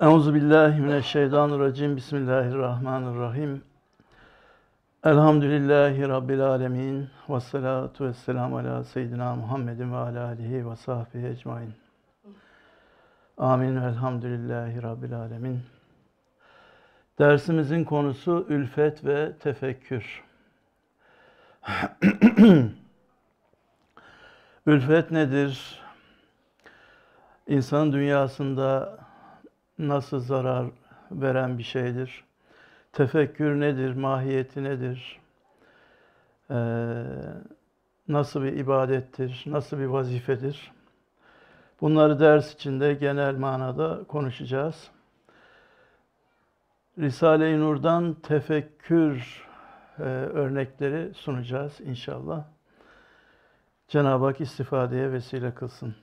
Euzu billahi mineşşeytanirracim. Bismillahirrahmanirrahim. Elhamdülillahi rabbil alamin. Ves salatu vesselam ala seyyidina Muhammedin ve ala alihi ve sahbihi ecmaîn. Amin ve elhamdülillahi rabbil alamin. Dersimizin konusu ülfet ve tefekkür. ülfet nedir? İnsanın dünyasında nasıl zarar veren bir şeydir? Tefekkür nedir? Mahiyeti nedir? Ee, nasıl bir ibadettir? Nasıl bir vazifedir? Bunları ders içinde genel manada konuşacağız. Risale-i Nur'dan tefekkür e, örnekleri sunacağız inşallah. Cenab-ı Hak istifadeye vesile kılsın.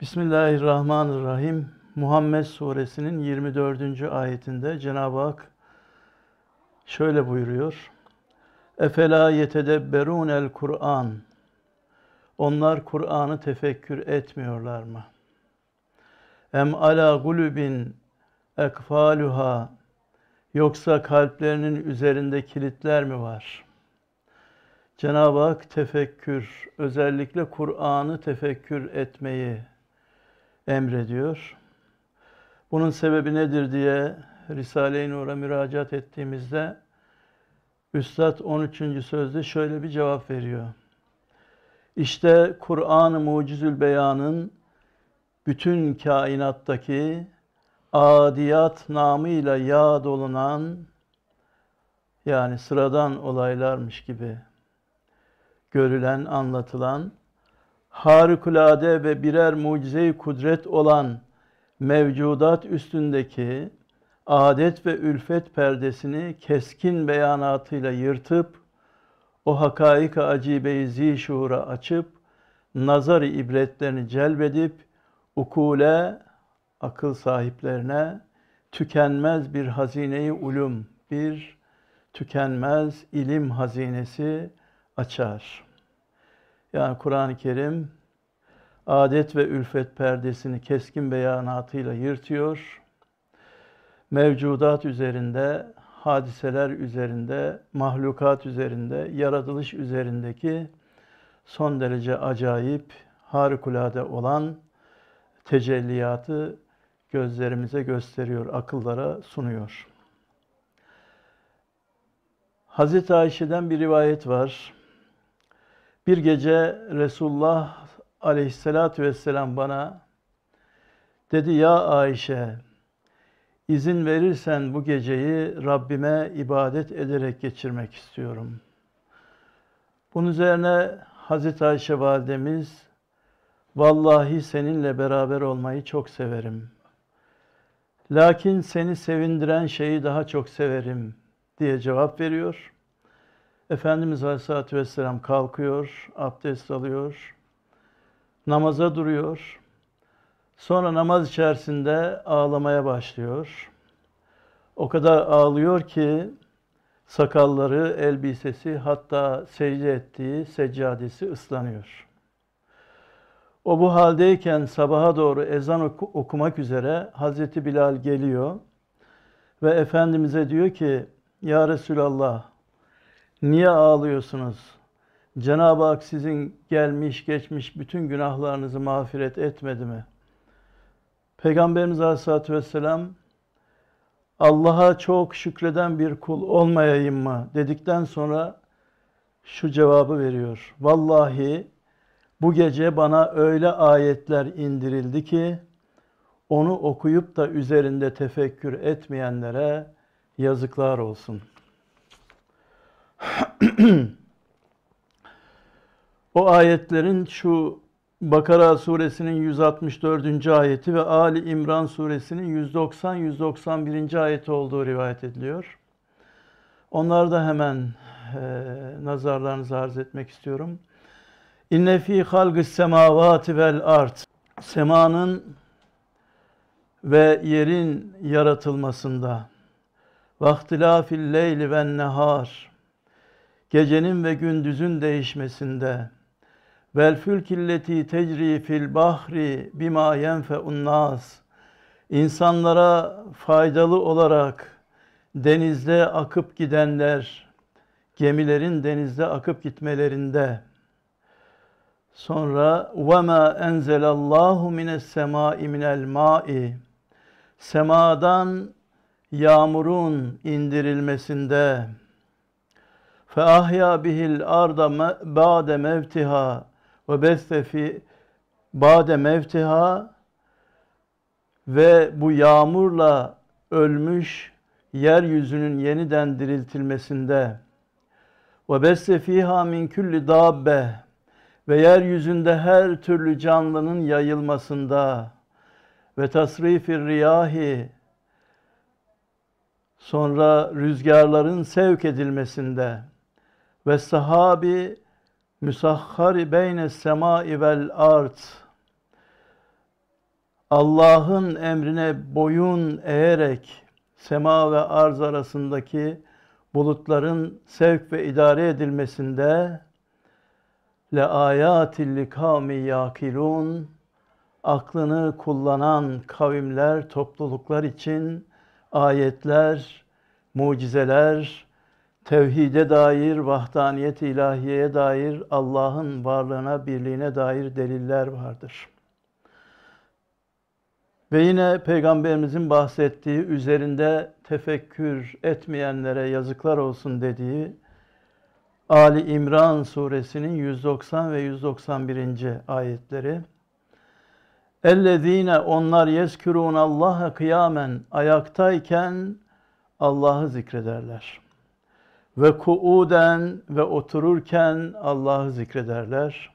Bismillahirrahmanirrahim. Muhammed suresinin 24. ayetinde Cenab-ı Hak şöyle buyuruyor. Efela yetedebberun el Kur'an. Onlar Kur'an'ı tefekkür etmiyorlar mı? Em ala gulubin ekfaluha yoksa kalplerinin üzerinde kilitler mi var? Cenab-ı Hak tefekkür, özellikle Kur'an'ı tefekkür etmeyi emrediyor. Bunun sebebi nedir diye Risale-i Nur'a müracaat ettiğimizde Üstad 13. sözde şöyle bir cevap veriyor. İşte Kur'an-ı Mucizül Beyan'ın bütün kainattaki adiyat namıyla yağ dolunan yani sıradan olaylarmış gibi görülen, anlatılan, harikulade ve birer mucize-i kudret olan mevcudat üstündeki adet ve ülfet perdesini keskin beyanatıyla yırtıp, o hakaika acibeyi zi şuura açıp, nazar ibretlerini celbedip, ukule, akıl sahiplerine tükenmez bir hazineyi ulum, bir tükenmez ilim hazinesi açar. Yani Kur'an-ı Kerim adet ve ülfet perdesini keskin beyanatıyla yırtıyor. Mevcudat üzerinde, hadiseler üzerinde, mahlukat üzerinde, yaratılış üzerindeki son derece acayip, harikulade olan tecelliyatı gözlerimize gösteriyor, akıllara sunuyor. Hazreti Ayşe'den bir rivayet var. Bir gece Resulullah aleyhissalatü vesselam bana dedi ya Ayşe izin verirsen bu geceyi Rabbime ibadet ederek geçirmek istiyorum. Bunun üzerine Hazreti Ayşe validemiz vallahi seninle beraber olmayı çok severim. Lakin seni sevindiren şeyi daha çok severim diye cevap veriyor. Efendimiz Aleyhisselatü Vesselam kalkıyor, abdest alıyor namaza duruyor. Sonra namaz içerisinde ağlamaya başlıyor. O kadar ağlıyor ki sakalları, elbisesi hatta secde ettiği seccadesi ıslanıyor. O bu haldeyken sabaha doğru ezan oku okumak üzere Hazreti Bilal geliyor ve Efendimiz'e diyor ki Ya Resulallah niye ağlıyorsunuz? Cenab-ı Hak sizin gelmiş geçmiş bütün günahlarınızı mağfiret etmedi mi? Peygamberimiz Aleyhisselatü Vesselam Allah'a çok şükreden bir kul olmayayım mı dedikten sonra şu cevabı veriyor. Vallahi bu gece bana öyle ayetler indirildi ki onu okuyup da üzerinde tefekkür etmeyenlere yazıklar olsun. O ayetlerin şu Bakara suresinin 164. ayeti ve Ali İmran suresinin 190-191. ayeti olduğu rivayet ediliyor. Onları da hemen e, nazarlarınızı arz etmek istiyorum. İnne fi halgis semavati vel art. Semanın ve yerin yaratılmasında vahtilafil leyli ve nehar gecenin ve gündüzün değişmesinde vel fülkilleti tecri fil bahri bima yenfe'un unnas insanlara faydalı olarak denizde akıp gidenler gemilerin denizde akıp gitmelerinde sonra ve ma enzelallahu mines semai minel mai semadan yağmurun indirilmesinde fe ahya bihil arda ba'de mevtiha ve bestefi bade mevtiha ve bu yağmurla ölmüş yeryüzünün yeniden diriltilmesinde ve besse fiha min külli dabbe ve yeryüzünde her türlü canlının yayılmasında ve tasrifir riyahi sonra rüzgarların sevk edilmesinde ve sahabi müsahhari beyne semai vel art Allah'ın emrine boyun eğerek sema ve arz arasındaki bulutların sevk ve idare edilmesinde le ayatil kavmi yakilun aklını kullanan kavimler, topluluklar için ayetler, mucizeler, tevhide dair, vahdaniyet ilahiyeye dair, Allah'ın varlığına, birliğine dair deliller vardır. Ve yine Peygamberimizin bahsettiği üzerinde tefekkür etmeyenlere yazıklar olsun dediği Ali İmran suresinin 190 ve 191. ayetleri. Ellezine onlar yeskürun Allah'a kıyamen ayaktayken Allah'ı zikrederler ve kuuden ve otururken Allah'ı zikrederler.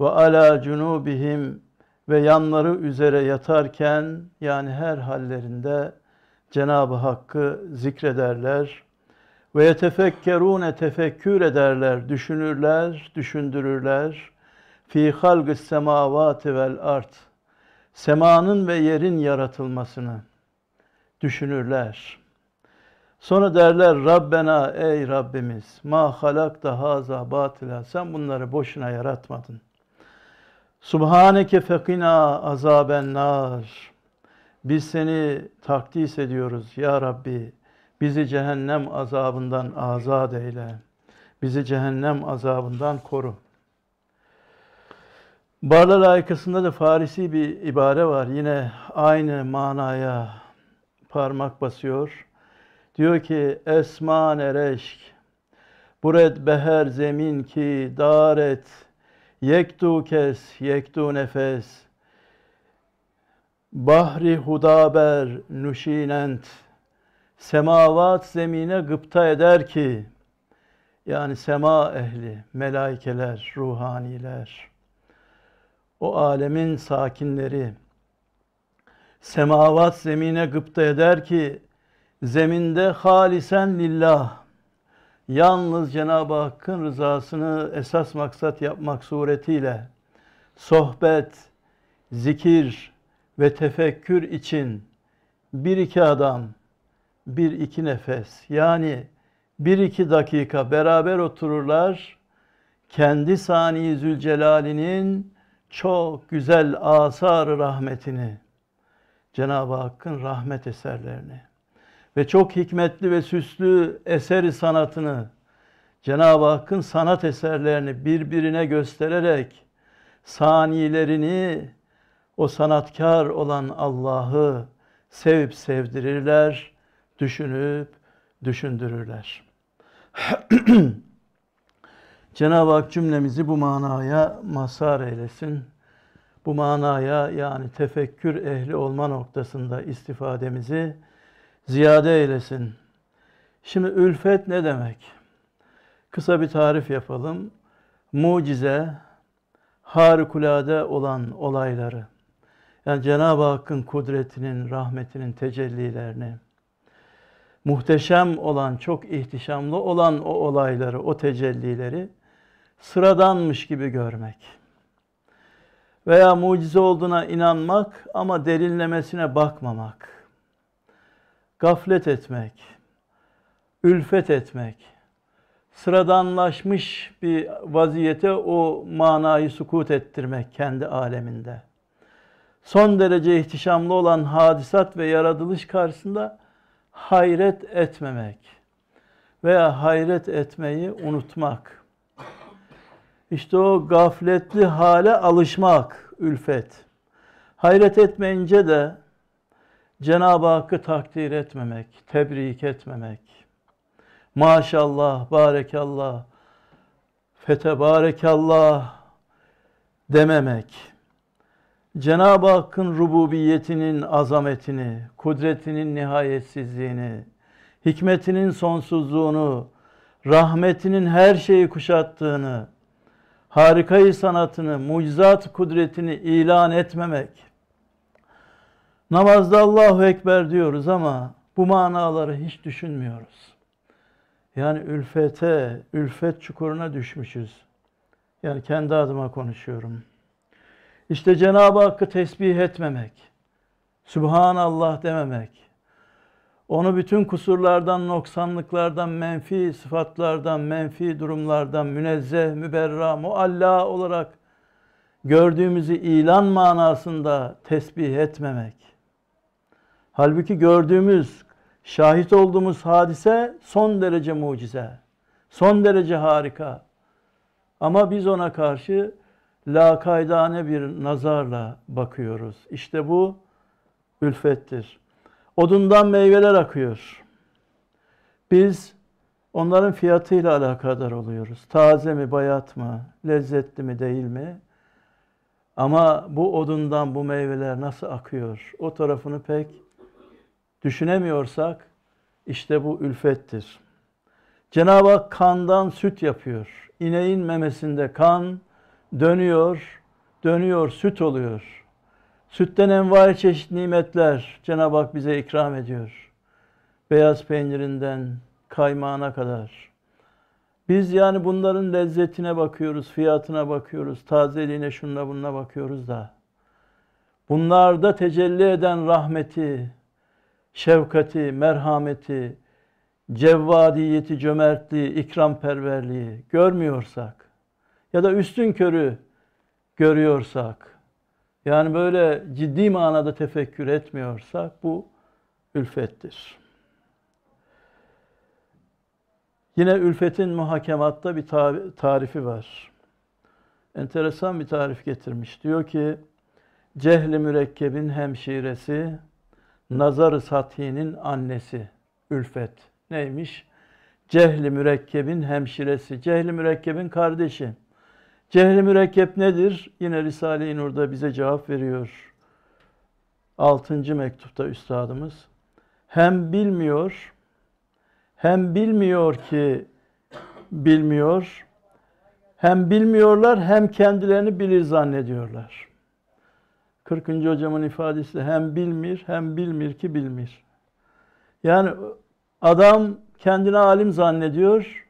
Ve ala cunubihim ve yanları üzere yatarken yani her hallerinde Cenab-ı Hakk'ı zikrederler. Ve yetefekkerune tefekkür ederler, düşünürler, düşündürürler. Fi halgı semavati vel art. Semanın ve yerin yaratılmasını düşünürler.'' Sonra derler Rabbena ey Rabbimiz ma halak da haza batila sen bunları boşuna yaratmadın. Subhaneke fekina azaben nar. Biz seni takdis ediyoruz ya Rabbi. Bizi cehennem azabından azat eyle. Bizi cehennem azabından koru. Barla layıkasında da Farisi bir ibare var. Yine aynı manaya parmak basıyor. Diyor ki esma nereşk Buret beher zemin ki daret Yektu kes yektu nefes Bahri hudaber nuşinent Semavat zemine gıpta eder ki yani sema ehli, melaikeler, ruhaniler, o alemin sakinleri, semavat zemine gıpta eder ki zeminde halisen lillah yalnız Cenab-ı Hakk'ın rızasını esas maksat yapmak suretiyle sohbet, zikir ve tefekkür için bir iki adam, bir iki nefes yani bir iki dakika beraber otururlar. Kendi sani Zülcelal'inin çok güzel asar rahmetini, Cenab-ı Hakk'ın rahmet eserlerini ve çok hikmetli ve süslü eseri sanatını, Cenab-ı Hakk'ın sanat eserlerini birbirine göstererek saniyelerini o sanatkar olan Allah'ı sevip sevdirirler, düşünüp düşündürürler. Cenab-ı Hak cümlemizi bu manaya mazhar eylesin. Bu manaya yani tefekkür ehli olma noktasında istifademizi ziyade eylesin. Şimdi ülfet ne demek? Kısa bir tarif yapalım. Mucize, harikulade olan olayları. Yani Cenab-ı Hakk'ın kudretinin, rahmetinin tecellilerini, muhteşem olan, çok ihtişamlı olan o olayları, o tecellileri sıradanmış gibi görmek. Veya mucize olduğuna inanmak ama derinlemesine bakmamak gaflet etmek, ülfet etmek, sıradanlaşmış bir vaziyete o manayı sukut ettirmek kendi aleminde. Son derece ihtişamlı olan hadisat ve yaratılış karşısında hayret etmemek veya hayret etmeyi unutmak. İşte o gafletli hale alışmak, ülfet. Hayret etmeyince de Cenab-ı Hakk'ı takdir etmemek, tebrik etmemek, maşallah, barekallah, fetebarekallah dememek, Cenab-ı Hakk'ın rububiyetinin azametini, kudretinin nihayetsizliğini, hikmetinin sonsuzluğunu, rahmetinin her şeyi kuşattığını, harikayı sanatını, mucizat kudretini ilan etmemek, Namazda Allahu Ekber diyoruz ama bu manaları hiç düşünmüyoruz. Yani ülfete, ülfet çukuruna düşmüşüz. Yani kendi adıma konuşuyorum. İşte Cenab-ı Hakk'ı tesbih etmemek, Subhanallah dememek, onu bütün kusurlardan, noksanlıklardan, menfi sıfatlardan, menfi durumlardan münezzeh, müberra, mualla olarak gördüğümüzü ilan manasında tesbih etmemek, Halbuki gördüğümüz, şahit olduğumuz hadise son derece mucize. Son derece harika. Ama biz ona karşı lakaydane bir nazarla bakıyoruz. İşte bu ülfettir. Odundan meyveler akıyor. Biz onların fiyatıyla alakadar oluyoruz. Taze mi, bayat mı, lezzetli mi, değil mi? Ama bu odundan bu meyveler nasıl akıyor? O tarafını pek düşünemiyorsak işte bu ülfettir. Cenab-ı Hak kandan süt yapıyor. İneğin memesinde kan dönüyor, dönüyor, süt oluyor. Sütten envai çeşit nimetler Cenab-ı Hak bize ikram ediyor. Beyaz peynirinden kaymağına kadar. Biz yani bunların lezzetine bakıyoruz, fiyatına bakıyoruz, tazeliğine şunla bununla bakıyoruz da. Bunlarda tecelli eden rahmeti, şefkati, merhameti, cevvadiyeti, cömertliği, ikramperverliği görmüyorsak ya da üstün körü görüyorsak, yani böyle ciddi manada tefekkür etmiyorsak bu ülfettir. Yine ülfetin muhakematta bir tarifi var. Enteresan bir tarif getirmiş. Diyor ki, cehli mürekkebin hemşiresi, Nazar-ı Sathi'nin annesi Ülfet. Neymiş? Cehli Mürekkeb'in hemşiresi, Cehli Mürekkeb'in kardeşi. Cehli Mürekkep nedir? Yine Risale-i Nur'da bize cevap veriyor. Altıncı mektupta üstadımız. Hem bilmiyor, hem bilmiyor ki bilmiyor, hem bilmiyorlar hem kendilerini bilir zannediyorlar. 40. hocamın ifadesi hem bilmir hem bilmir ki bilmir. Yani adam kendini alim zannediyor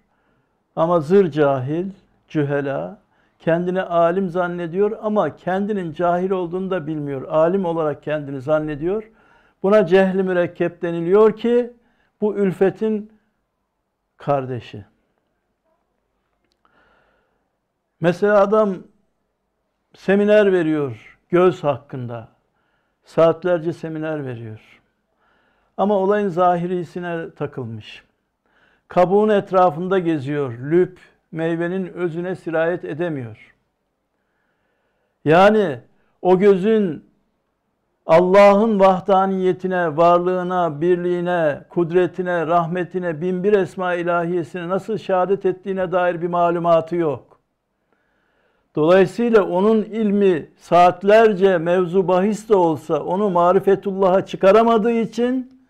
ama zır cahil, cühela. Kendini alim zannediyor ama kendinin cahil olduğunu da bilmiyor. Alim olarak kendini zannediyor. Buna cehli mürekkep deniliyor ki bu ülfetin kardeşi. Mesela adam seminer veriyor göz hakkında saatlerce seminer veriyor. Ama olayın zahirisine takılmış. Kabuğun etrafında geziyor. Lüp meyvenin özüne sirayet edemiyor. Yani o gözün Allah'ın vahdaniyetine, varlığına, birliğine, kudretine, rahmetine, binbir esma ilahiyesine nasıl şehadet ettiğine dair bir malumatı yok. Dolayısıyla onun ilmi saatlerce mevzu bahis de olsa onu marifetullah'a çıkaramadığı için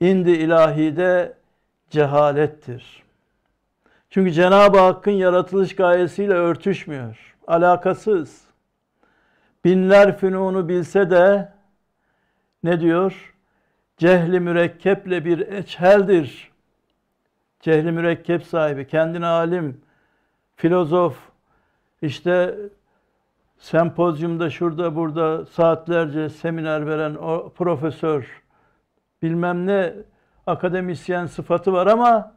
indi ilahide cehalettir. Çünkü Cenab-ı Hakk'ın yaratılış gayesiyle örtüşmüyor. Alakasız. Binler fünunu bilse de ne diyor? Cehli mürekkeple bir eçheldir. Cehli mürekkep sahibi, kendine alim, filozof, işte sempozyumda şurada burada saatlerce seminer veren o profesör bilmem ne akademisyen sıfatı var ama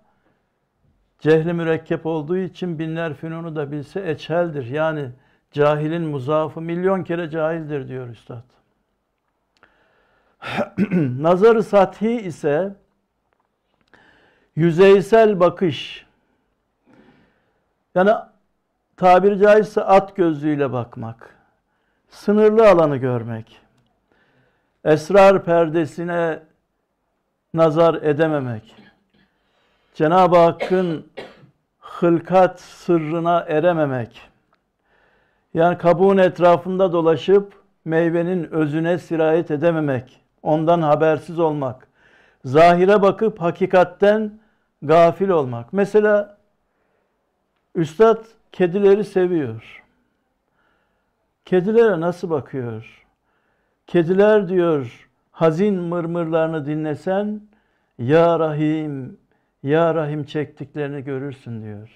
cehli mürekkep olduğu için binler fünunu da bilse eçeldir. Yani cahilin muzafı milyon kere cahildir diyor üstad. Nazarı sathi ise yüzeysel bakış. Yani tabiri caizse at gözlüğüyle bakmak, sınırlı alanı görmek, esrar perdesine nazar edememek, Cenab-ı Hakk'ın hılkat sırrına erememek, yani kabuğun etrafında dolaşıp meyvenin özüne sirayet edememek, ondan habersiz olmak, zahire bakıp hakikatten gafil olmak. Mesela Üstad Kedileri seviyor. Kedilere nasıl bakıyor? Kediler diyor hazin mırmırlarını dinlesen ya Rahim, ya Rahim çektiklerini görürsün diyor.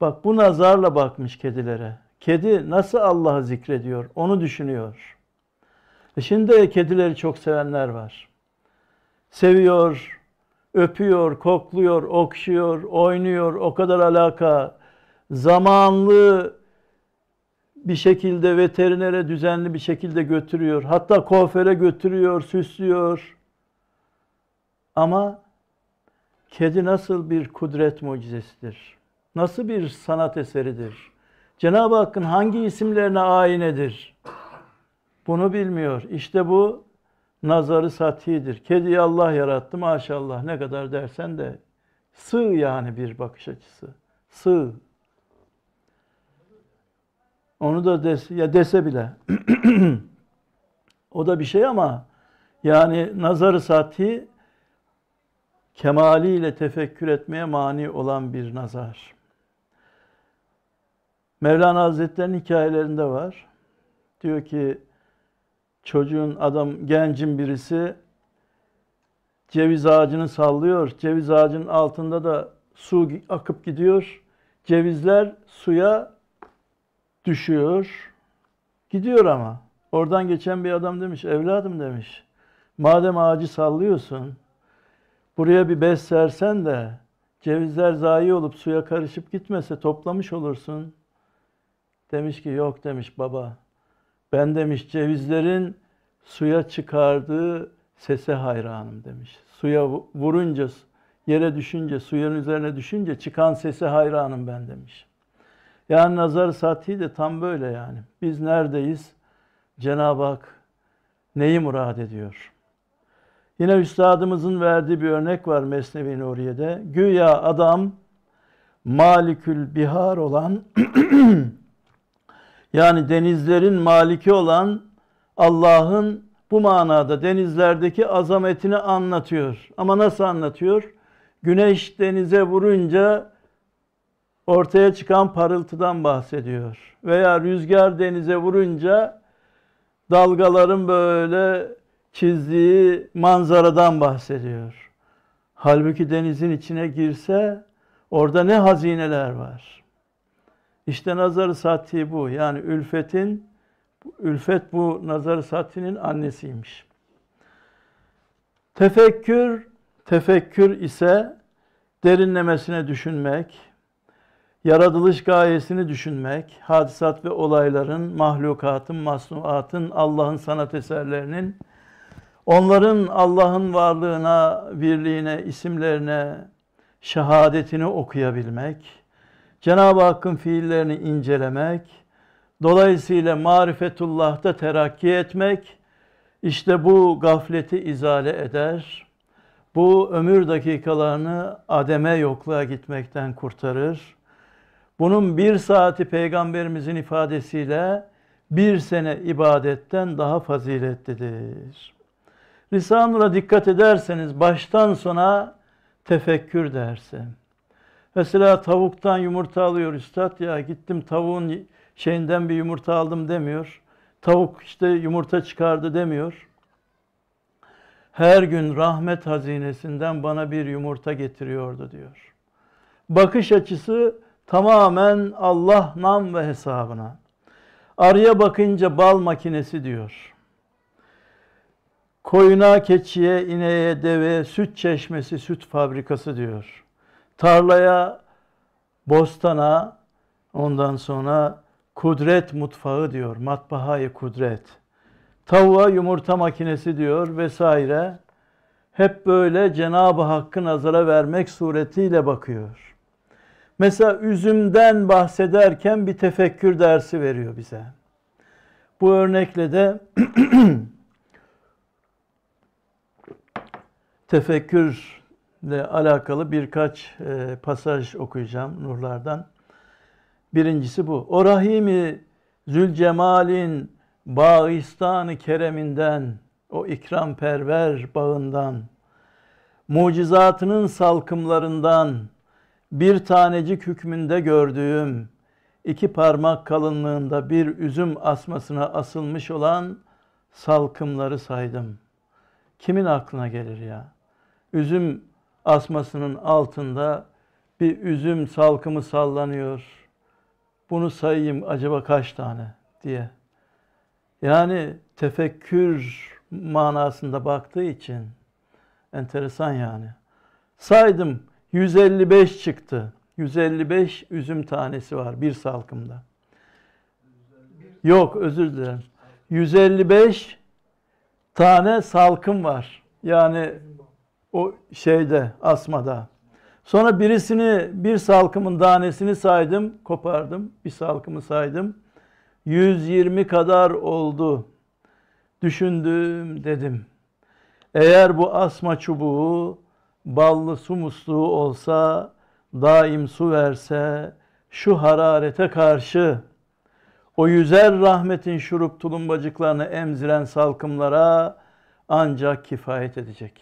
Bak bu nazarla bakmış kedilere. Kedi nasıl Allah'ı zikrediyor onu düşünüyor. E şimdi kedileri çok sevenler var. Seviyor, öpüyor, kokluyor, okşuyor, oynuyor, o kadar alaka zamanlı bir şekilde veterinere düzenli bir şekilde götürüyor. Hatta kuaföre götürüyor, süslüyor. Ama kedi nasıl bir kudret mucizesidir? Nasıl bir sanat eseridir? Cenab-ı Hakk'ın hangi isimlerine ainedir? Bunu bilmiyor. İşte bu nazarı satidir. Kediyi Allah yarattı maşallah ne kadar dersen de sığ yani bir bakış açısı. Sığ. Onu da des ya dese bile o da bir şey ama yani nazarı sati kemaliyle tefekkür etmeye mani olan bir nazar. Mevlana Hazretleri'nin hikayelerinde var. Diyor ki çocuğun adam gencin birisi ceviz ağacını sallıyor. Ceviz ağacının altında da su akıp gidiyor. Cevizler suya düşüyor. Gidiyor ama. Oradan geçen bir adam demiş, evladım demiş. Madem ağacı sallıyorsun, buraya bir bez sersen de cevizler zayi olup suya karışıp gitmese toplamış olursun. Demiş ki yok demiş baba. Ben demiş cevizlerin suya çıkardığı sese hayranım demiş. Suya vurunca, yere düşünce, suyun üzerine düşünce çıkan sese hayranım ben demiş. Yani nazar sati de tam böyle yani. Biz neredeyiz? Cenab-ı Hak neyi murad ediyor? Yine üstadımızın verdiği bir örnek var Mesnevi Nuriye'de. Güya adam malikül bihar olan yani denizlerin maliki olan Allah'ın bu manada denizlerdeki azametini anlatıyor. Ama nasıl anlatıyor? Güneş denize vurunca ortaya çıkan parıltıdan bahsediyor. Veya rüzgar denize vurunca dalgaların böyle çizdiği manzaradan bahsediyor. Halbuki denizin içine girse orada ne hazineler var. İşte nazarı sati bu. Yani ülfetin ülfet bu nazarı satinin annesiymiş. Tefekkür tefekkür ise derinlemesine düşünmek, yaratılış gayesini düşünmek, hadisat ve olayların, mahlukatın, masnuatın, Allah'ın sanat eserlerinin, onların Allah'ın varlığına, birliğine, isimlerine, şehadetini okuyabilmek, Cenab-ı Hakk'ın fiillerini incelemek, dolayısıyla marifetullah'ta terakki etmek, işte bu gafleti izale eder, bu ömür dakikalarını ademe yokluğa gitmekten kurtarır.'' Bunun bir saati peygamberimizin ifadesiyle bir sene ibadetten daha faziletlidir. Risale-i Nur'a dikkat ederseniz baştan sona tefekkür dersi. Mesela tavuktan yumurta alıyor üstad ya gittim tavuğun şeyinden bir yumurta aldım demiyor. Tavuk işte yumurta çıkardı demiyor. Her gün rahmet hazinesinden bana bir yumurta getiriyordu diyor. Bakış açısı Tamamen Allah nam ve hesabına. Arıya bakınca bal makinesi diyor. Koyuna, keçiye, ineğe, deveye süt çeşmesi, süt fabrikası diyor. Tarlaya, bostana, ondan sonra kudret mutfağı diyor. Matbahayı kudret. Tavuğa yumurta makinesi diyor vesaire. Hep böyle Cenab-ı Hakk'ı nazara vermek suretiyle bakıyor. Mesela üzümden bahsederken bir tefekkür dersi veriyor bize. Bu örnekle de tefekkürle alakalı birkaç e, pasaj okuyacağım nurlardan. Birincisi bu. O Rahimi Zülcemal'in Bağistanı Kerem'inden, o ikramperver bağından, mucizatının salkımlarından, bir tanecik hükmünde gördüğüm, iki parmak kalınlığında bir üzüm asmasına asılmış olan salkımları saydım. Kimin aklına gelir ya? Üzüm asmasının altında bir üzüm salkımı sallanıyor. Bunu sayayım acaba kaç tane diye. Yani tefekkür manasında baktığı için enteresan yani. Saydım 155 çıktı. 155 üzüm tanesi var bir salkımda. Yok özür dilerim. 155 tane salkım var. Yani o şeyde asmada. Sonra birisini bir salkımın tanesini saydım, kopardım. Bir salkımı saydım. 120 kadar oldu. Düşündüm dedim. Eğer bu asma çubuğu ballı su musluğu olsa, daim su verse, şu hararete karşı, o yüzer rahmetin şurup tulumbacıklarını emziren salkımlara ancak kifayet edecek.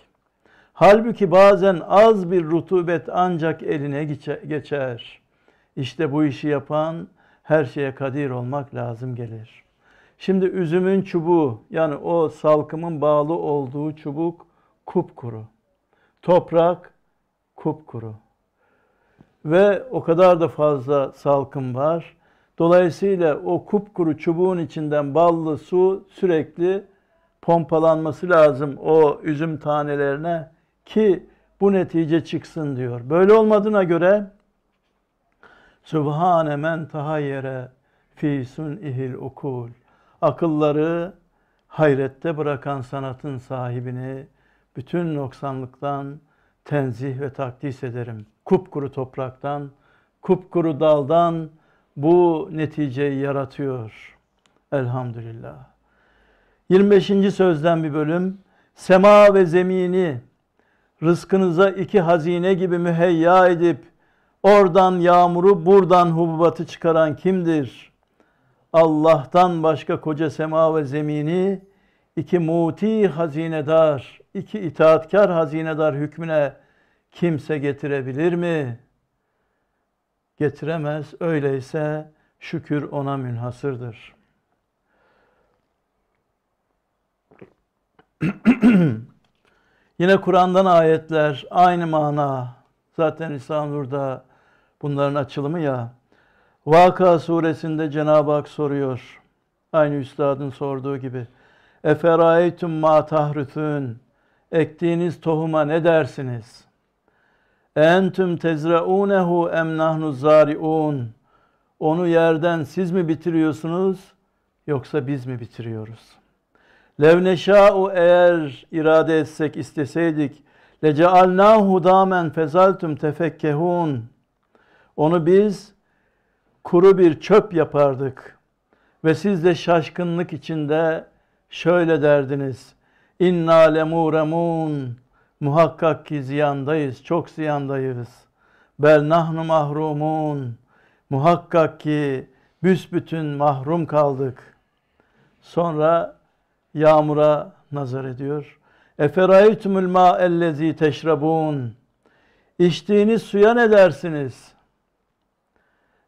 Halbuki bazen az bir rutubet ancak eline geçer. İşte bu işi yapan her şeye kadir olmak lazım gelir. Şimdi üzümün çubuğu yani o salkımın bağlı olduğu çubuk kupkuru. Toprak kupkuru. Ve o kadar da fazla salkım var. Dolayısıyla o kupkuru çubuğun içinden ballı su sürekli pompalanması lazım o üzüm tanelerine ki bu netice çıksın diyor. Böyle olmadığına göre Sübhane men tahayyere fi sun'ihil ukul. Akılları hayrette bırakan sanatın sahibini bütün noksanlıktan tenzih ve takdis ederim. Kupkuru topraktan, kupkuru daldan bu neticeyi yaratıyor. Elhamdülillah. 25. sözden bir bölüm. Sema ve zemini rızkınıza iki hazine gibi müheyya edip oradan yağmuru buradan hububatı çıkaran kimdir? Allah'tan başka koca sema ve zemini iki muti hazinedar iki itaatkar hazinedar hükmüne kimse getirebilir mi? Getiremez. Öyleyse şükür ona münhasırdır. Yine Kur'an'dan ayetler aynı mana. Zaten İsa Nur'da bunların açılımı ya. Vaka suresinde Cenab-ı Hak soruyor. Aynı üstadın sorduğu gibi. Eferaytum ma tahrütün ektiğiniz tohuma ne dersiniz? Entüm tezraunehu em nahnu zariun. Onu yerden siz mi bitiriyorsunuz yoksa biz mi bitiriyoruz? Levneşâ'u eğer irade etsek isteseydik lecealnâhu damen fezaltum tefekkehun. Onu biz kuru bir çöp yapardık ve siz de şaşkınlık içinde şöyle derdiniz. İnna lemuremun. Muhakkak ki ziyandayız, çok ziyandayız. Bel nahnu mahrumun. Muhakkak ki büsbütün mahrum kaldık. Sonra yağmura nazar ediyor. Eferaytumul ma ellezî teşrabun. İçtiğiniz suya ne dersiniz?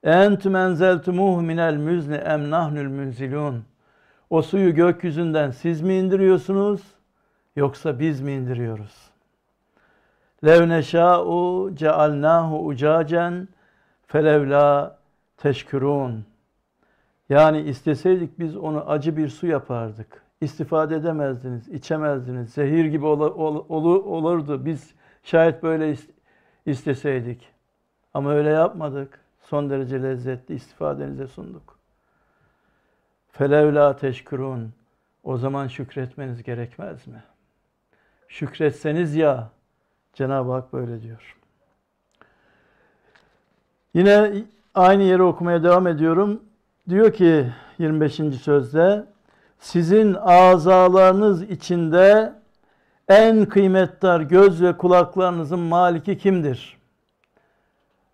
Entüm enzeltumuhu minel müzni em nahnul münzilun. O suyu gökyüzünden siz mi indiriyorsunuz? Yoksa biz mi indiriyoruz? Lev neşâ'u cealnâhu ucacen felevlâ teşkürûn. Yani isteseydik biz onu acı bir su yapardık. İstifade edemezdiniz, içemezdiniz. Zehir gibi ol, ol, ol, olurdu. Biz şayet böyle isteseydik. Ama öyle yapmadık. Son derece lezzetli istifadenize sunduk. Felevla teşkurun. O zaman şükretmeniz gerekmez mi? şükretseniz ya Cenab-ı Hak böyle diyor. Yine aynı yeri okumaya devam ediyorum. Diyor ki 25. sözde sizin azalarınız içinde en kıymetdar göz ve kulaklarınızın maliki kimdir?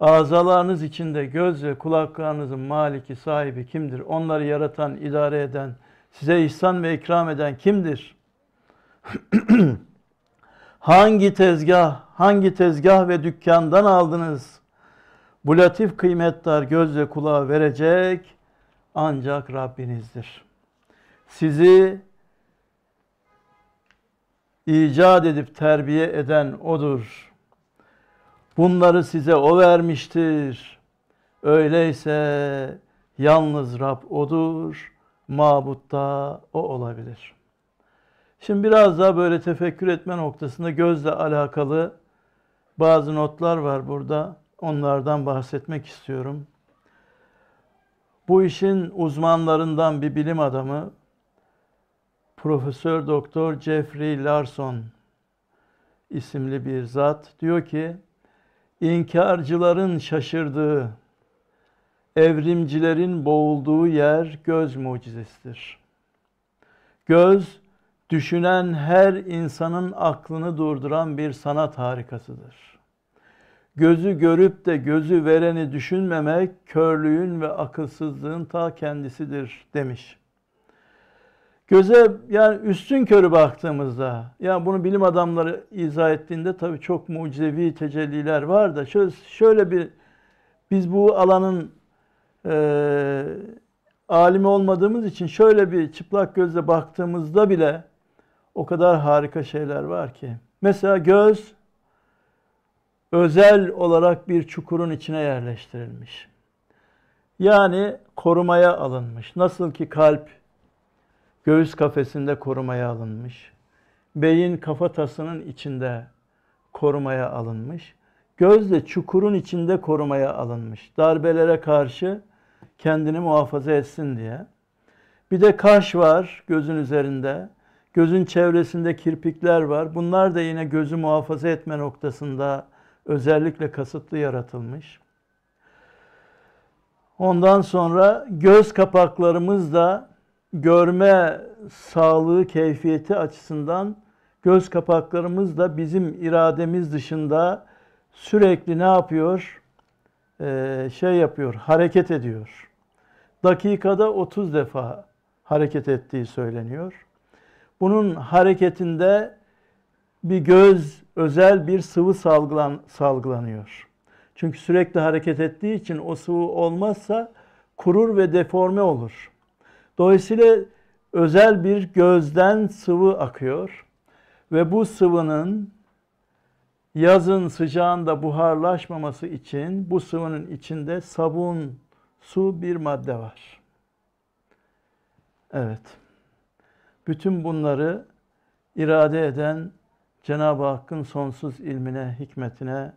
Azalarınız içinde göz ve kulaklarınızın maliki sahibi kimdir? Onları yaratan, idare eden, size ihsan ve ikram eden kimdir? Hangi tezgah, hangi tezgah ve dükkandan aldınız? Bu latif kıymetdar göz kulağa verecek ancak Rabbinizdir. Sizi icat edip terbiye eden O'dur. Bunları size O vermiştir. Öyleyse yalnız Rab O'dur, mabutta O olabilir.'' Şimdi biraz daha böyle tefekkür etme noktasında gözle alakalı bazı notlar var burada. Onlardan bahsetmek istiyorum. Bu işin uzmanlarından bir bilim adamı Profesör Doktor Jeffrey Larson isimli bir zat diyor ki inkarcıların şaşırdığı, evrimcilerin boğulduğu yer göz mucizesidir. Göz düşünen her insanın aklını durduran bir sanat harikasıdır. Gözü görüp de gözü vereni düşünmemek körlüğün ve akılsızlığın ta kendisidir demiş. Göze yani üstün körü baktığımızda, yani bunu bilim adamları izah ettiğinde tabii çok mucizevi tecelliler var da şöyle, şöyle bir biz bu alanın e, alimi olmadığımız için şöyle bir çıplak gözle baktığımızda bile o kadar harika şeyler var ki. Mesela göz özel olarak bir çukurun içine yerleştirilmiş. Yani korumaya alınmış. Nasıl ki kalp göğüs kafesinde korumaya alınmış. Beyin kafatasının içinde korumaya alınmış. Göz de çukurun içinde korumaya alınmış. Darbelere karşı kendini muhafaza etsin diye. Bir de kaş var gözün üzerinde. Gözün çevresinde kirpikler var. Bunlar da yine gözü muhafaza etme noktasında özellikle kasıtlı yaratılmış. Ondan sonra göz kapaklarımız da görme sağlığı keyfiyeti açısından göz kapaklarımız da bizim irademiz dışında sürekli ne yapıyor? Ee, şey yapıyor, hareket ediyor. Dakikada 30 defa hareket ettiği söyleniyor. Bunun hareketinde bir göz özel bir sıvı salgılan, salgılanıyor. Çünkü sürekli hareket ettiği için o sıvı olmazsa kurur ve deforme olur. Dolayısıyla özel bir gözden sıvı akıyor ve bu sıvının yazın sıcağında buharlaşmaması için bu sıvının içinde sabun su bir madde var. Evet. Bütün bunları irade eden Cenab-ı Hakk'ın sonsuz ilmine, hikmetine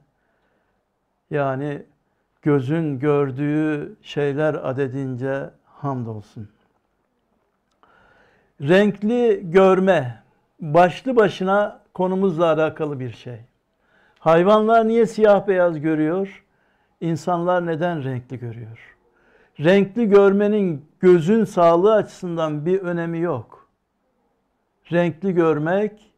yani gözün gördüğü şeyler adedince hamdolsun. Renkli görme başlı başına konumuzla alakalı bir şey. Hayvanlar niye siyah beyaz görüyor? İnsanlar neden renkli görüyor? Renkli görmenin gözün sağlığı açısından bir önemi yok renkli görmek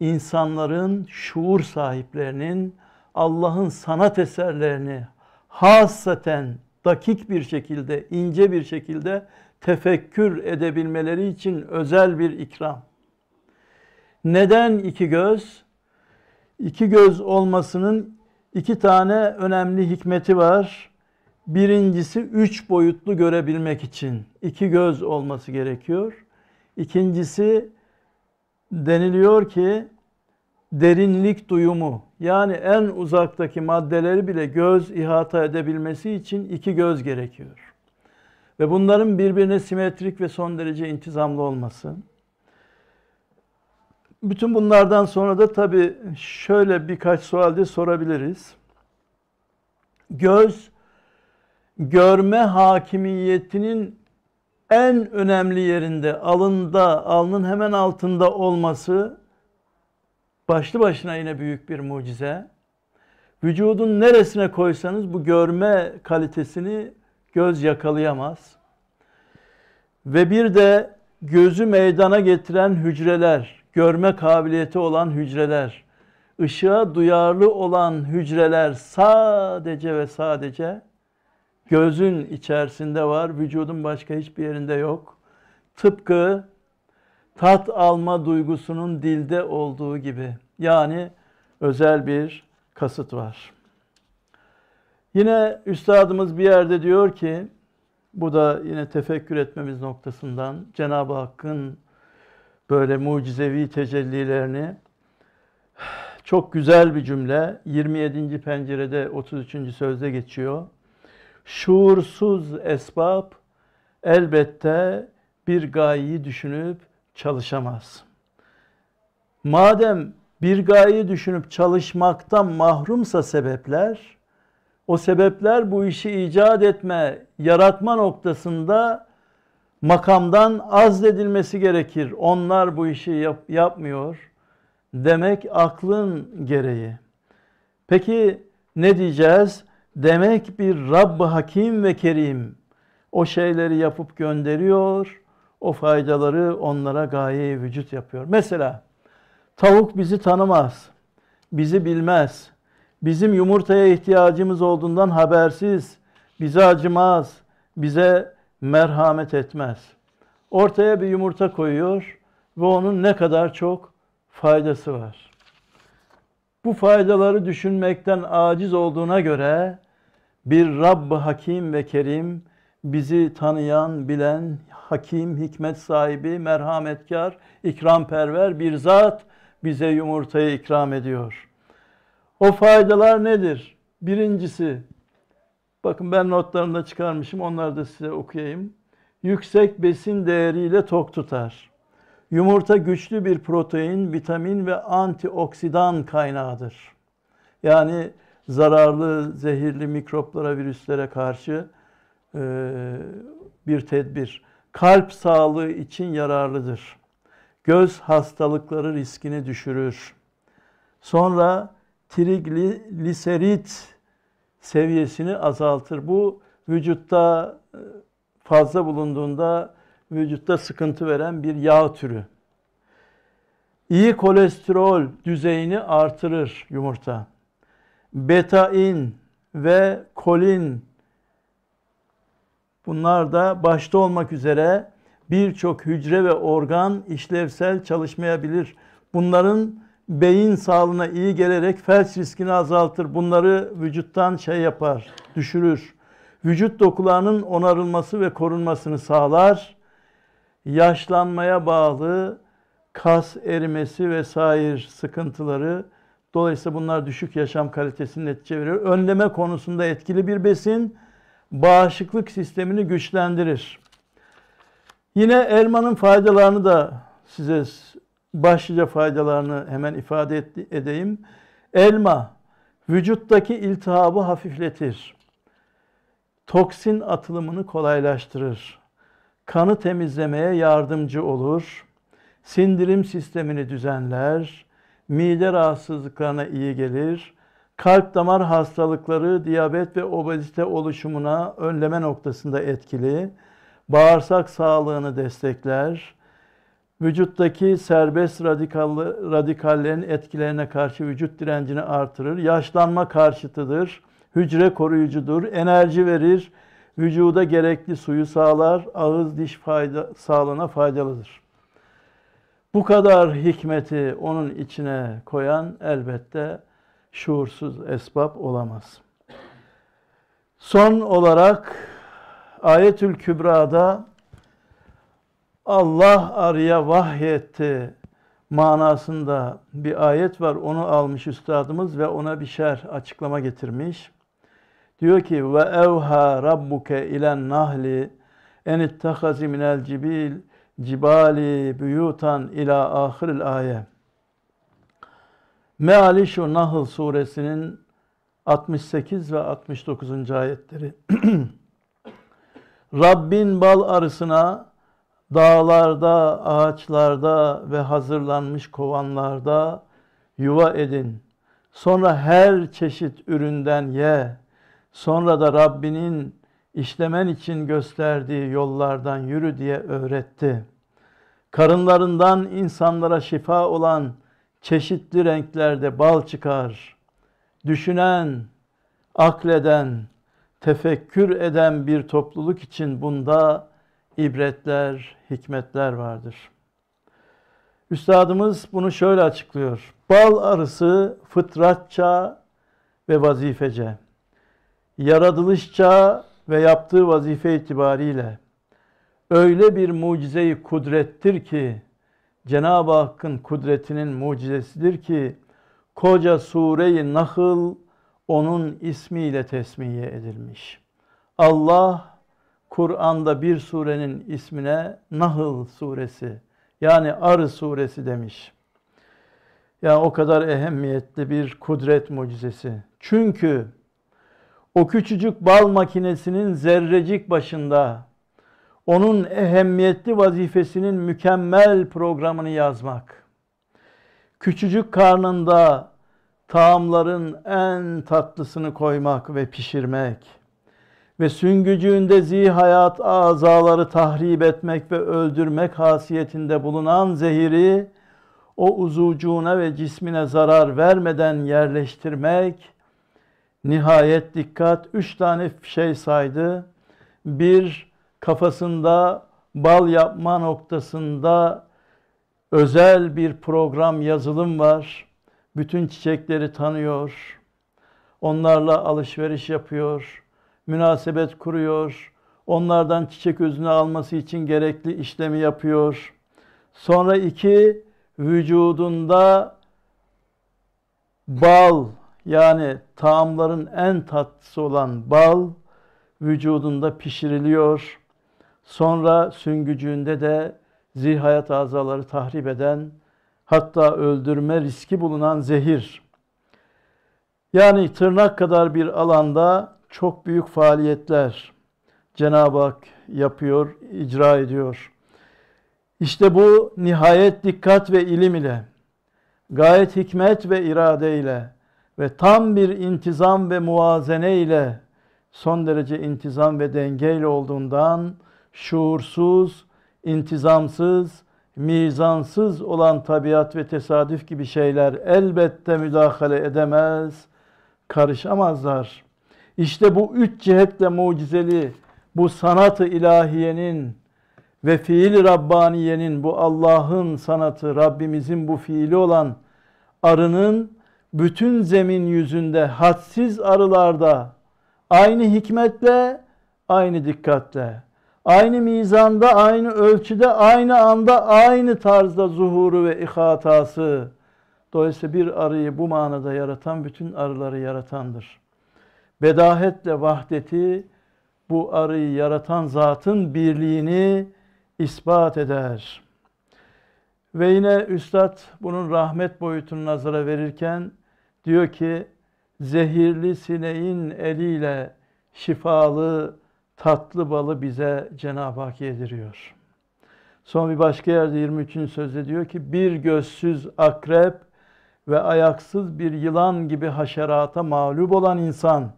insanların, şuur sahiplerinin Allah'ın sanat eserlerini hasaten dakik bir şekilde, ince bir şekilde tefekkür edebilmeleri için özel bir ikram. Neden iki göz? İki göz olmasının iki tane önemli hikmeti var. Birincisi üç boyutlu görebilmek için iki göz olması gerekiyor. İkincisi deniliyor ki derinlik duyumu yani en uzaktaki maddeleri bile göz ihata edebilmesi için iki göz gerekiyor. Ve bunların birbirine simetrik ve son derece intizamlı olması. Bütün bunlardan sonra da tabii şöyle birkaç sual de sorabiliriz. Göz görme hakimiyetinin en önemli yerinde alında, alnın hemen altında olması başlı başına yine büyük bir mucize. Vücudun neresine koysanız bu görme kalitesini göz yakalayamaz. Ve bir de gözü meydana getiren hücreler, görme kabiliyeti olan hücreler, ışığa duyarlı olan hücreler sadece ve sadece gözün içerisinde var, vücudun başka hiçbir yerinde yok. Tıpkı tat alma duygusunun dilde olduğu gibi. Yani özel bir kasıt var. Yine üstadımız bir yerde diyor ki, bu da yine tefekkür etmemiz noktasından Cenab-ı Hakk'ın böyle mucizevi tecellilerini çok güzel bir cümle 27. pencerede 33. sözde geçiyor şuursuz esbab elbette bir gayeyi düşünüp çalışamaz. Madem bir gayeyi düşünüp çalışmaktan mahrumsa sebepler, o sebepler bu işi icat etme, yaratma noktasında makamdan azledilmesi gerekir. Onlar bu işi yap yapmıyor. Demek aklın gereği. Peki ne diyeceğiz? Demek bir Rabb Hakim ve Kerim o şeyleri yapıp gönderiyor. O faydaları onlara gaye vücut yapıyor. Mesela tavuk bizi tanımaz. Bizi bilmez. Bizim yumurtaya ihtiyacımız olduğundan habersiz. Bize acımaz. Bize merhamet etmez. Ortaya bir yumurta koyuyor ve onun ne kadar çok faydası var. Bu faydaları düşünmekten aciz olduğuna göre bir Rabb hakim ve kerim, bizi tanıyan, bilen, hakim, hikmet sahibi, merhametkar, ikramperver bir zat bize yumurtayı ikram ediyor. O faydalar nedir? Birincisi, bakın ben notlarımda çıkarmışım, onları da size okuyayım. Yüksek besin değeriyle tok tutar. Yumurta güçlü bir protein, vitamin ve antioksidan kaynağıdır. Yani zararlı, zehirli mikroplara, virüslere karşı e, bir tedbir. Kalp sağlığı için yararlıdır. Göz hastalıkları riskini düşürür. Sonra trigliserit seviyesini azaltır. Bu vücutta e, fazla bulunduğunda vücutta sıkıntı veren bir yağ türü. İyi kolesterol düzeyini artırır yumurta betain ve kolin bunlar da başta olmak üzere birçok hücre ve organ işlevsel çalışmayabilir. Bunların beyin sağlığına iyi gelerek felç riskini azaltır. Bunları vücuttan şey yapar, düşürür. Vücut dokularının onarılması ve korunmasını sağlar. Yaşlanmaya bağlı kas erimesi vesaire sıkıntıları Dolayısıyla bunlar düşük yaşam kalitesini netice veriyor. Önleme konusunda etkili bir besin bağışıklık sistemini güçlendirir. Yine elmanın faydalarını da size başlıca faydalarını hemen ifade edeyim. Elma vücuttaki iltihabı hafifletir. Toksin atılımını kolaylaştırır. Kanı temizlemeye yardımcı olur. Sindirim sistemini düzenler mide rahatsızlıklarına iyi gelir. Kalp damar hastalıkları, diyabet ve obezite oluşumuna önleme noktasında etkili. Bağırsak sağlığını destekler. Vücuttaki serbest radikallı, radikallerin etkilerine karşı vücut direncini artırır. Yaşlanma karşıtıdır. Hücre koruyucudur. Enerji verir. Vücuda gerekli suyu sağlar. Ağız diş fayda, sağlığına faydalıdır. Bu kadar hikmeti onun içine koyan elbette şuursuz esbab olamaz. Son olarak Ayetül Kübra'da Allah arıya vahyetti manasında bir ayet var. Onu almış üstadımız ve ona bir şer açıklama getirmiş. Diyor ki ve evha rabbuke ilen nahli en ittahazi minel cibil cibali büyutan ila ahiril ayet. Meali şu Nahl suresinin 68 ve 69. ayetleri. Rabbin bal arısına dağlarda, ağaçlarda ve hazırlanmış kovanlarda yuva edin. Sonra her çeşit üründen ye. Sonra da Rabbinin işlemen için gösterdiği yollardan yürü diye öğretti. Karınlarından insanlara şifa olan çeşitli renklerde bal çıkar. Düşünen, akleden, tefekkür eden bir topluluk için bunda ibretler, hikmetler vardır. Üstadımız bunu şöyle açıklıyor. Bal arısı fıtratça ve vazifece, yaratılışça ve yaptığı vazife itibariyle öyle bir mucizeyi kudrettir ki Cenab-ı Hakk'ın kudretinin mucizesidir ki koca sureyi Nahl onun ismiyle tesmiye edilmiş. Allah Kur'an'da bir surenin ismine Nahl suresi yani Arı suresi demiş. Ya yani o kadar ehemmiyetli bir kudret mucizesi. Çünkü o küçücük bal makinesinin zerrecik başında onun ehemmiyetli vazifesinin mükemmel programını yazmak. Küçücük karnında taamların en tatlısını koymak ve pişirmek ve süngücüğünde zihayat azaları tahrip etmek ve öldürmek hasiyetinde bulunan zehiri o uzucuğuna ve cismine zarar vermeden yerleştirmek Nihayet dikkat üç tane şey saydı. Bir kafasında bal yapma noktasında özel bir program yazılım var. Bütün çiçekleri tanıyor. Onlarla alışveriş yapıyor. Münasebet kuruyor. Onlardan çiçek özünü alması için gerekli işlemi yapıyor. Sonra iki, vücudunda bal yani taamların en tatlısı olan bal vücudunda pişiriliyor. Sonra süngücüğünde de zihayat azaları tahrip eden hatta öldürme riski bulunan zehir. Yani tırnak kadar bir alanda çok büyük faaliyetler Cenab-ı Hak yapıyor, icra ediyor. İşte bu nihayet dikkat ve ilim ile, gayet hikmet ve irade ile, ve tam bir intizam ve muvazene ile son derece intizam ve dengeyle olduğundan şuursuz, intizamsız, mizansız olan tabiat ve tesadüf gibi şeyler elbette müdahale edemez, karışamazlar. İşte bu üç cihetle mucizeli bu sanatı ilahiyenin ve fiil Rabbaniyenin bu Allah'ın sanatı, Rabbimizin bu fiili olan arının bütün zemin yüzünde hadsiz arılarda aynı hikmetle, aynı dikkatle, aynı mizanda, aynı ölçüde, aynı anda, aynı tarzda zuhuru ve ihatası. Dolayısıyla bir arıyı bu manada yaratan bütün arıları yaratandır. Bedahetle vahdeti bu arıyı yaratan zatın birliğini ispat eder. Ve yine Üstad bunun rahmet boyutunu nazara verirken diyor ki zehirli sineğin eliyle şifalı tatlı balı bize Cenab-ı Hak yediriyor. Son bir başka yerde 23. sözde diyor ki bir gözsüz akrep ve ayaksız bir yılan gibi haşerata mağlup olan insan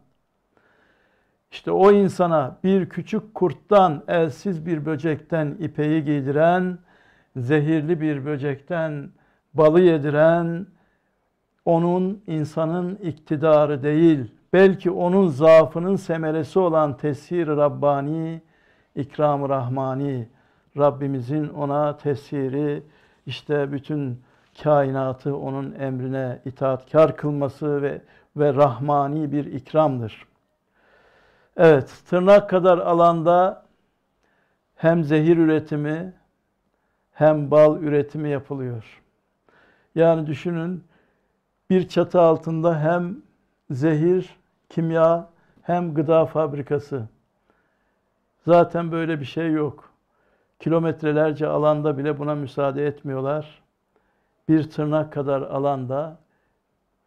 işte o insana bir küçük kurttan, elsiz bir böcekten ipeyi giydiren, zehirli bir böcekten balı yediren, onun insanın iktidarı değil, belki onun zaafının semeresi olan tesir-i Rabbani, ikram-ı Rahmani, Rabbimizin ona tesiri, işte bütün kainatı onun emrine itaatkar kılması ve, ve rahmani bir ikramdır. Evet, tırnak kadar alanda hem zehir üretimi hem bal üretimi yapılıyor. Yani düşünün, bir çatı altında hem zehir, kimya hem gıda fabrikası. Zaten böyle bir şey yok. Kilometrelerce alanda bile buna müsaade etmiyorlar. Bir tırnak kadar alanda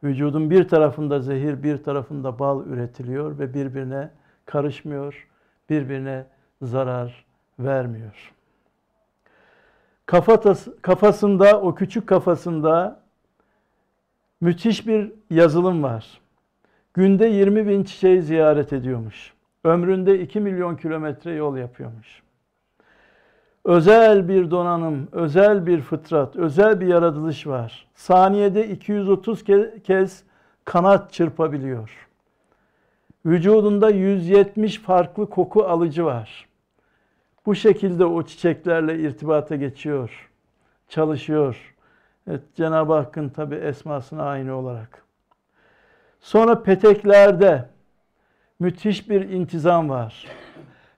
vücudun bir tarafında zehir, bir tarafında bal üretiliyor ve birbirine karışmıyor, birbirine zarar vermiyor. Kafatası, kafasında, o küçük kafasında müthiş bir yazılım var. Günde 20 bin çiçeği ziyaret ediyormuş. Ömründe 2 milyon kilometre yol yapıyormuş. Özel bir donanım, özel bir fıtrat, özel bir yaratılış var. Saniyede 230 kez kanat çırpabiliyor. Vücudunda 170 farklı koku alıcı var. Bu şekilde o çiçeklerle irtibata geçiyor, çalışıyor, Evet, Cenab-ı Hakk'ın tabi esmasına aynı olarak. Sonra peteklerde müthiş bir intizam var.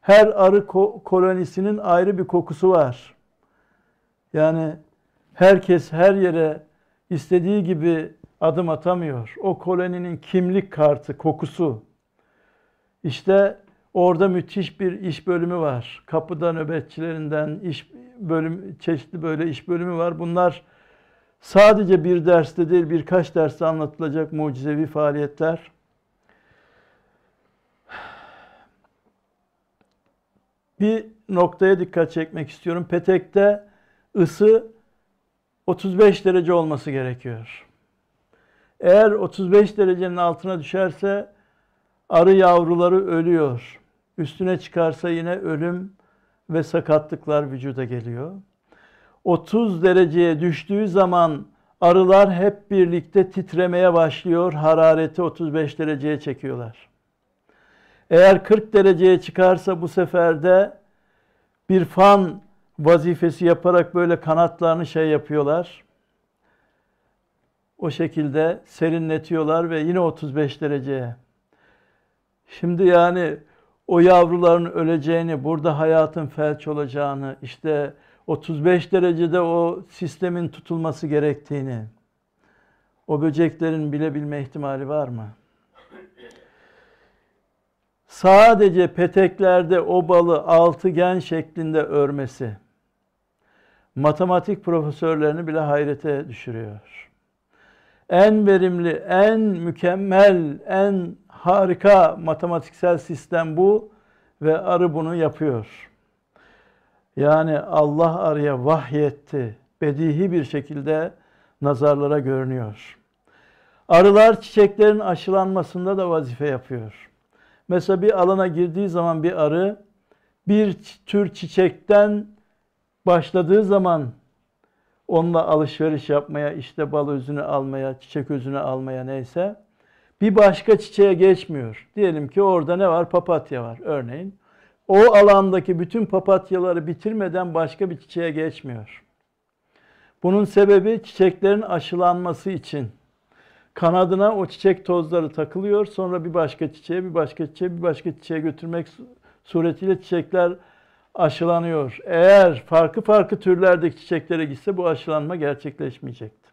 Her arı ko- kolonisinin ayrı bir kokusu var. Yani herkes her yere istediği gibi adım atamıyor. O koloninin kimlik kartı, kokusu. İşte orada müthiş bir iş bölümü var. Kapıda nöbetçilerinden iş bölüm çeşitli böyle iş bölümü var. Bunlar sadece bir derste değil birkaç derste anlatılacak mucizevi faaliyetler, bir noktaya dikkat çekmek istiyorum. Petek'te ısı 35 derece olması gerekiyor. Eğer 35 derecenin altına düşerse arı yavruları ölüyor. Üstüne çıkarsa yine ölüm ve sakatlıklar vücuda geliyor. 30 dereceye düştüğü zaman arılar hep birlikte titremeye başlıyor. Harareti 35 dereceye çekiyorlar. Eğer 40 dereceye çıkarsa bu sefer de bir fan vazifesi yaparak böyle kanatlarını şey yapıyorlar. O şekilde serinletiyorlar ve yine 35 dereceye. Şimdi yani o yavruların öleceğini, burada hayatın felç olacağını, işte 35 derecede o sistemin tutulması gerektiğini, o böceklerin bilebilme ihtimali var mı? Sadece peteklerde o balı altıgen şeklinde örmesi matematik profesörlerini bile hayrete düşürüyor en verimli, en mükemmel, en harika matematiksel sistem bu ve arı bunu yapıyor. Yani Allah arıya vahyetti. Bedihi bir şekilde nazarlara görünüyor. Arılar çiçeklerin aşılanmasında da vazife yapıyor. Mesela bir alana girdiği zaman bir arı bir tür çiçekten başladığı zaman Onunla alışveriş yapmaya, işte bal özünü almaya, çiçek özünü almaya neyse bir başka çiçeğe geçmiyor. Diyelim ki orada ne var? Papatya var örneğin. O alandaki bütün papatyaları bitirmeden başka bir çiçeğe geçmiyor. Bunun sebebi çiçeklerin aşılanması için. Kanadına o çiçek tozları takılıyor. Sonra bir başka çiçeğe, bir başka çiçeğe, bir başka çiçeğe götürmek suretiyle çiçekler aşılanıyor. Eğer farklı farklı türlerdeki çiçeklere gitse bu aşılanma gerçekleşmeyecekti.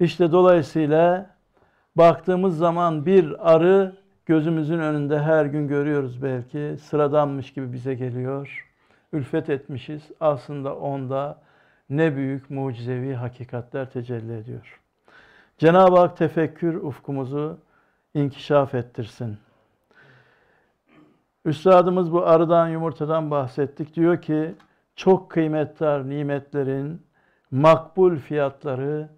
İşte dolayısıyla baktığımız zaman bir arı gözümüzün önünde her gün görüyoruz belki. Sıradanmış gibi bize geliyor. Ülfet etmişiz. Aslında onda ne büyük mucizevi hakikatler tecelli ediyor. Cenab-ı Hak tefekkür ufkumuzu inkişaf ettirsin. Üstadımız bu arıdan yumurtadan bahsettik. Diyor ki çok kıymetli nimetlerin makbul fiyatları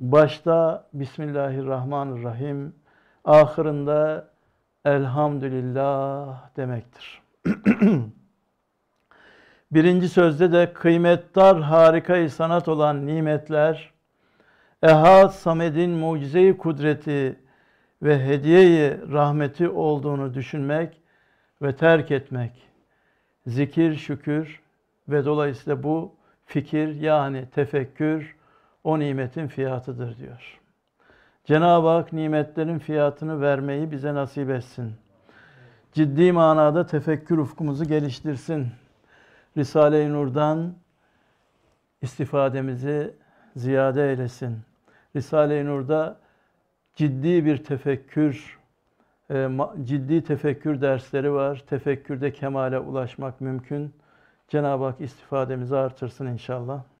başta Bismillahirrahmanirrahim ahırında elhamdülillah demektir. Birinci sözde de kıymetdar harika sanat olan nimetler, Eha Samed'in mucizeyi kudreti ve hediyeyi rahmeti olduğunu düşünmek, ve terk etmek. Zikir, şükür ve dolayısıyla bu fikir yani tefekkür o nimetin fiyatıdır diyor. Cenab-ı Hak nimetlerin fiyatını vermeyi bize nasip etsin. Ciddi manada tefekkür ufkumuzu geliştirsin. Risale-i Nur'dan istifademizi ziyade eylesin. Risale-i Nur'da ciddi bir tefekkür ee, ciddi tefekkür dersleri var. Tefekkürde kemale ulaşmak mümkün. Cenab-ı Hak istifademizi artırsın inşallah.